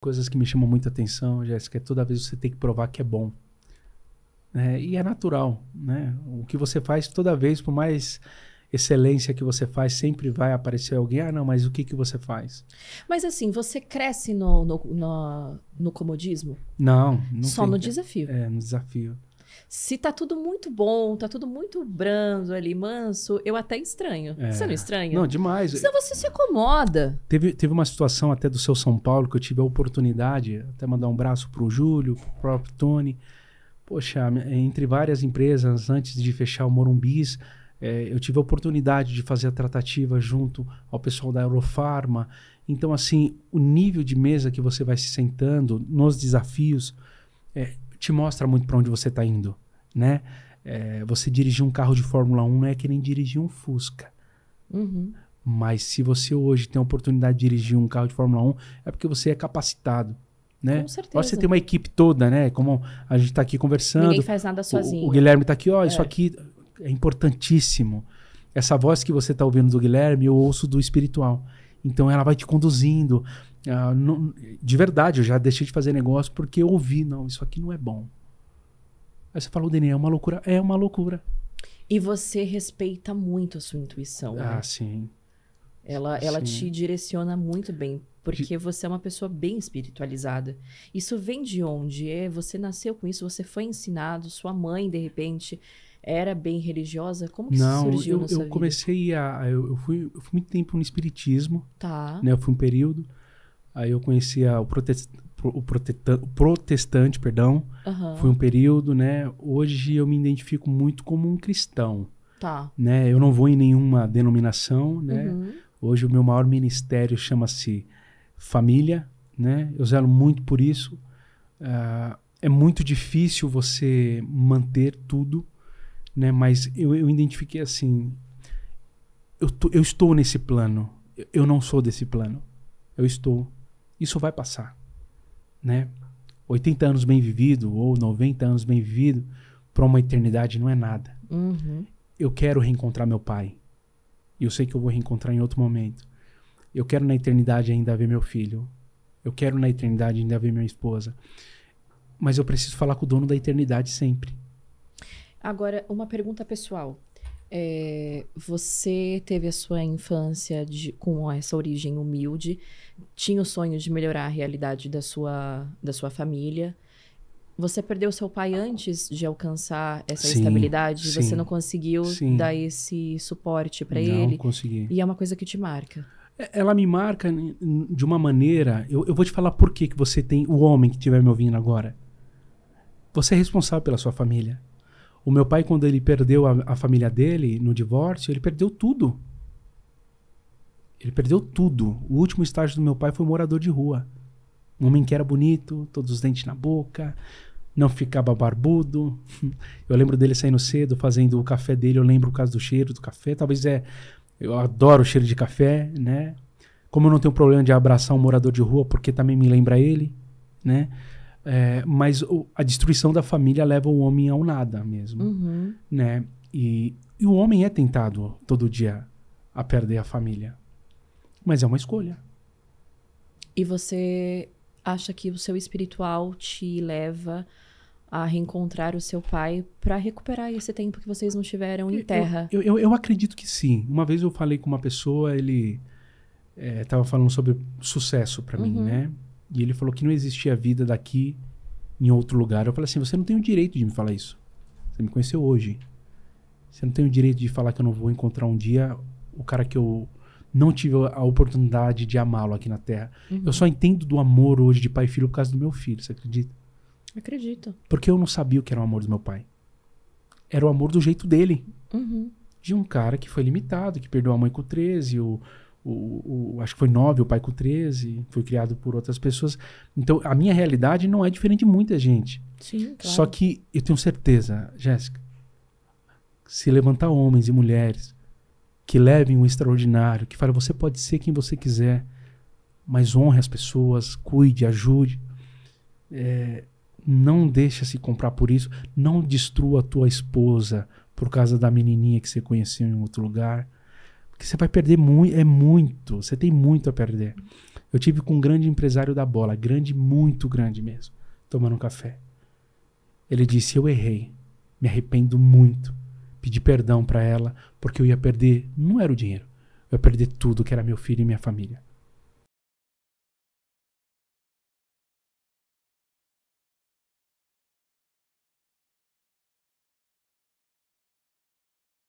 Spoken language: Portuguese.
coisas que me chamam muita atenção, Jéssica, é toda vez você tem que provar que é bom. É, e é natural, né? O que você faz toda vez, por mais excelência que você faz, sempre vai aparecer alguém. Ah, não, mas o que, que você faz? Mas assim, você cresce no, no, no, no comodismo? Não. não Só tem, no desafio. É, no desafio. Se tá tudo muito bom, tá tudo muito brando ali, manso, eu até estranho. É. Você não estranha? Não, demais. Senão você se acomoda. Teve, teve uma situação até do seu São Paulo que eu tive a oportunidade, até mandar um braço pro Júlio, pro próprio Tony. Poxa, entre várias empresas, antes de fechar o Morumbis, é, eu tive a oportunidade de fazer a tratativa junto ao pessoal da Eurofarma. Então, assim, o nível de mesa que você vai se sentando, nos desafios, é, te mostra muito para onde você está indo, né? É, você dirigir um carro de Fórmula 1 não é que nem dirigir um Fusca. Uhum. Mas se você hoje tem a oportunidade de dirigir um carro de Fórmula 1, é porque você é capacitado. Né? Com certeza. Ó, você tem uma equipe toda, né? Como a gente está aqui conversando. Ninguém faz nada sozinho. O, o Guilherme está aqui, ó, é. isso aqui é importantíssimo. Essa voz que você está ouvindo do Guilherme, eu ouço do espiritual. Então ela vai te conduzindo, ah, não, de verdade, eu já deixei de fazer negócio porque eu ouvi, não, isso aqui não é bom. Aí você falou, Daniel, é uma loucura. É uma loucura. E você respeita muito a sua intuição. Né? Ah, né? sim. Ela, sim. ela te direciona muito bem, porque de... você é uma pessoa bem espiritualizada. Isso vem de onde? É, você nasceu com isso, você foi ensinado, sua mãe, de repente, era bem religiosa? Como que Não, isso surgiu eu, na eu comecei a. Eu, eu, fui, eu fui muito tempo no espiritismo. Tá. Né, eu fui um período. Aí eu conhecia o, protest, o, o protestante, perdão. Uhum. Foi um período, né? Hoje eu me identifico muito como um cristão. Tá. Né? Eu não vou em nenhuma denominação, né? Uhum. Hoje o meu maior ministério chama-se família, né? Eu zelo muito por isso. Uh, é muito difícil você manter tudo, né? Mas eu, eu identifiquei assim, eu, tô, eu estou nesse plano. Eu não sou desse plano. Eu estou isso vai passar, né? 80 anos bem vivido ou 90 anos bem vivido para uma eternidade não é nada. Uhum. Eu quero reencontrar meu pai. E eu sei que eu vou reencontrar em outro momento. Eu quero na eternidade ainda ver meu filho. Eu quero na eternidade ainda ver minha esposa. Mas eu preciso falar com o dono da eternidade sempre. Agora, uma pergunta pessoal. É, você teve a sua infância de, com essa origem humilde, tinha o sonho de melhorar a realidade da sua, da sua família. Você perdeu seu pai antes de alcançar essa sim, estabilidade? Sim, você não conseguiu sim. dar esse suporte para ele? Não consegui. E é uma coisa que te marca. É, ela me marca de uma maneira. Eu, eu vou te falar por que, que você tem. O homem que estiver me ouvindo agora. Você é responsável pela sua família. O meu pai, quando ele perdeu a, a família dele no divórcio, ele perdeu tudo. Ele perdeu tudo. O último estágio do meu pai foi morador de rua. Um homem que era bonito, todos os dentes na boca, não ficava barbudo. Eu lembro dele saindo cedo, fazendo o café dele. Eu lembro o caso do cheiro do café. Talvez é. Eu adoro o cheiro de café, né? Como eu não tenho problema de abraçar um morador de rua, porque também me lembra ele, né? É, mas o, a destruição da família leva o homem ao nada mesmo, uhum. né? E, e o homem é tentado todo dia a perder a família, mas é uma escolha. E você acha que o seu espiritual te leva a reencontrar o seu pai para recuperar esse tempo que vocês não tiveram em terra? Eu, eu, eu, acredito que sim. Uma vez eu falei com uma pessoa, ele estava é, falando sobre sucesso para uhum. mim, né? E ele falou que não existia vida daqui em outro lugar. Eu falei assim: você não tem o direito de me falar isso. Você me conheceu hoje. Você não tem o direito de falar que eu não vou encontrar um dia o cara que eu não tive a oportunidade de amá-lo aqui na Terra. Uhum. Eu só entendo do amor hoje de pai e filho por causa do meu filho, você acredita? Acredito. Porque eu não sabia o que era o amor do meu pai. Era o amor do jeito dele. Uhum. De um cara que foi limitado, que perdeu a mãe com 13, o, o, o, acho que foi 9, o pai com 13, foi criado por outras pessoas. Então, a minha realidade não é diferente de muita gente. Sim, claro. Só que eu tenho certeza, Jéssica, se levantar homens e mulheres que levem o extraordinário, que falem, você pode ser quem você quiser, mas honre as pessoas, cuide, ajude. É, não deixa se comprar por isso, não destrua a tua esposa por causa da menininha que você conheceu em outro lugar porque você vai perder muito, é muito, você tem muito a perder. Eu tive com um grande empresário da bola, grande, muito grande mesmo, tomando um café. Ele disse: Eu errei, me arrependo muito. Pedi perdão para ela, porque eu ia perder, não era o dinheiro, eu ia perder tudo que era meu filho e minha família.